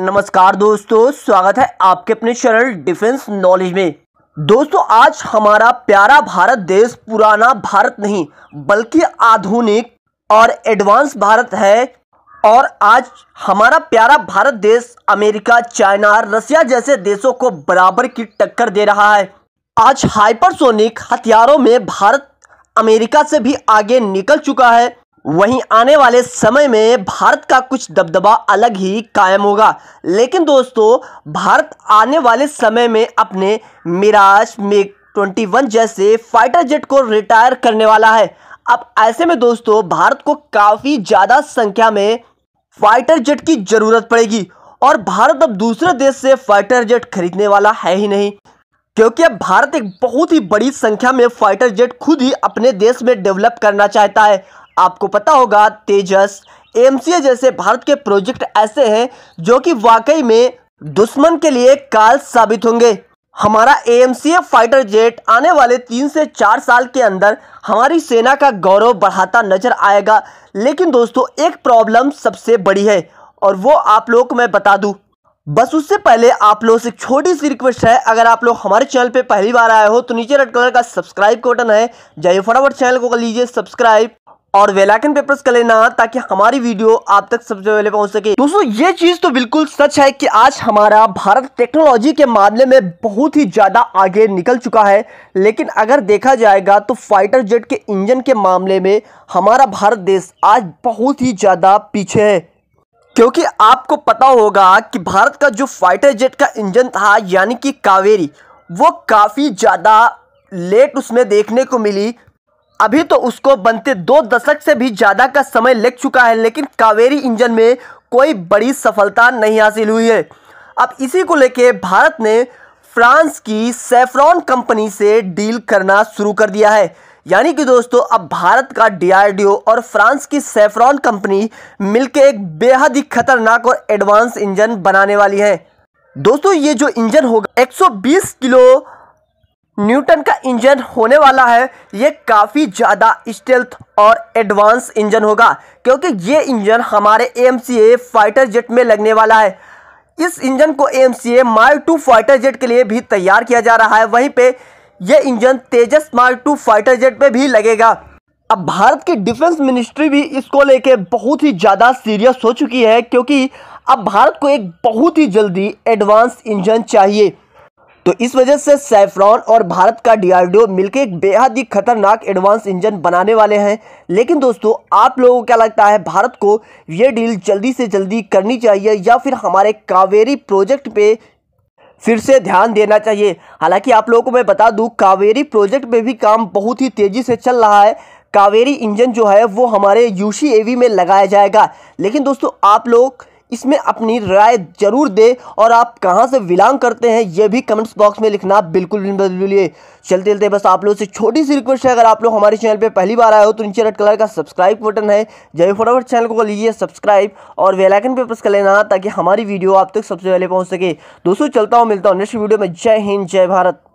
नमस्कार दोस्तों स्वागत है आपके अपने चैनल डिफेंस नॉलेज में दोस्तों आज हमारा प्यारा भारत देश पुराना भारत नहीं बल्कि आधुनिक और एडवांस भारत है और आज हमारा प्यारा भारत देश अमेरिका चाइना रसिया जैसे देशों को बराबर की टक्कर दे रहा है आज हाइपरसोनिक हथियारों में भारत अमेरिका से भी आगे निकल चुका है वहीं आने वाले समय में भारत का कुछ दबदबा अलग ही कायम होगा लेकिन दोस्तों भारत आने वाले समय में अपने मिराज ट्वेंटी 21 जैसे फाइटर जेट को रिटायर करने वाला है अब ऐसे में दोस्तों भारत को काफ़ी ज़्यादा संख्या में फाइटर जेट की ज़रूरत पड़ेगी और भारत अब दूसरे देश से फाइटर जेट खरीदने वाला है ही नहीं क्योंकि अब भारत एक बहुत ही बड़ी संख्या में फाइटर जेट खुद ही अपने देश में डेवलप करना चाहता है आपको पता होगा तेजस एम जैसे भारत के प्रोजेक्ट ऐसे हैं जो कि वाकई में दुश्मन के लिए काल साबित होंगे हमारा एम फाइटर जेट आने वाले तीन से चार साल के अंदर हमारी सेना का गौरव बढ़ाता नजर आएगा लेकिन दोस्तों एक प्रॉब्लम सबसे बड़ी है और वो आप लोग को मैं बता दूं बस उससे पहले आप लोगों से छोटी सी रिक्वेस्ट है अगर आप लोग हमारे चैनल पे पहली बार आए हो तो नीचे रेड कलर का सब्सक्राइब का बटन है जाइए फटाफट चैनल को कर लीजिए सब्सक्राइब और वेलाइकन पे प्रेस कर लेना ताकि हमारी वीडियो आप तक सबसे पहले पहुंच सके दोस्तों ये चीज तो बिल्कुल सच है कि आज हमारा भारत टेक्नोलॉजी के मामले में बहुत ही ज्यादा आगे निकल चुका है लेकिन अगर देखा जाएगा तो फाइटर जेट के इंजन के मामले में हमारा भारत देश आज बहुत ही ज्यादा पीछे है क्योंकि आपको पता होगा कि भारत का जो फाइटर जेट का इंजन था यानी कि कावेरी वो काफ़ी ज़्यादा लेट उसमें देखने को मिली अभी तो उसको बनते दो दशक से भी ज़्यादा का समय लग चुका है लेकिन कावेरी इंजन में कोई बड़ी सफलता नहीं हासिल हुई है अब इसी को लेके भारत ने फ्रांस की सेफ्रॉन कंपनी से डील करना शुरू कर दिया है यानी कि दोस्तों अब भारत का डीआरडीओ और फ्रांस की सेफ्रॉन कंपनी मिलकर एक बेहद ही खतरनाक और एडवांस इंजन बनाने वाली है दोस्तों ये जो इंजन होगा 120 किलो न्यूटन का इंजन होने वाला है ये काफ़ी ज़्यादा स्टेल्थ और एडवांस इंजन होगा क्योंकि ये इंजन हमारे एम फाइटर जेट में लगने वाला है इस इंजन को M C mark two fighter jet के लिए भी तैयार किया जा रहा है वहीं पे यह engine Tejas mark two fighter jet में भी लगेगा अब भारत की डिफेंस मिनिस्ट्री भी इसको लेके बहुत ही ज़्यादा सीरियस हो चुकी है क्योंकि अब भारत को एक बहुत ही जल्दी एडवांस इंजन चाहिए तो इस वजह से सैफ्रॉन और भारत का डीआरडीओ मिलकर एक बेहद ही खतरनाक एडवांस इंजन बनाने वाले हैं लेकिन दोस्तों आप लोगों को क्या लगता है भारत को ये डील जल्दी से जल्दी करनी चाहिए या फिर हमारे कावेरी प्रोजेक्ट पे फिर से ध्यान देना चाहिए हालांकि आप लोगों को मैं बता दूँ कावेरी प्रोजेक्ट पर भी काम बहुत ही तेज़ी से चल रहा है कावेरी इंजन जो है वो हमारे यू में लगाया जाएगा लेकिन दोस्तों आप लोग इसमें अपनी राय जरूर दे और आप कहाँ से बिलोंग करते हैं ये भी कमेंट्स बॉक्स में लिखना बिल्कुल बदलिए चलते चलते बस आप लोगों से छोटी सी रिक्वेस्ट है अगर आप लोग हमारे चैनल पे पहली बार आए हो तो नीचे रेड कलर का सब्सक्राइब बटन है जय फटाफट चैनल को लीजिए सब्सक्राइब और वेलाइकन पर प्रेस कर लेना ताकि हमारी वीडियो आप तक सबसे पहले पहुँच सके दोस्तों चलता हूँ मिलता हूँ नेक्स्ट वीडियो में जय हिंद जय भारत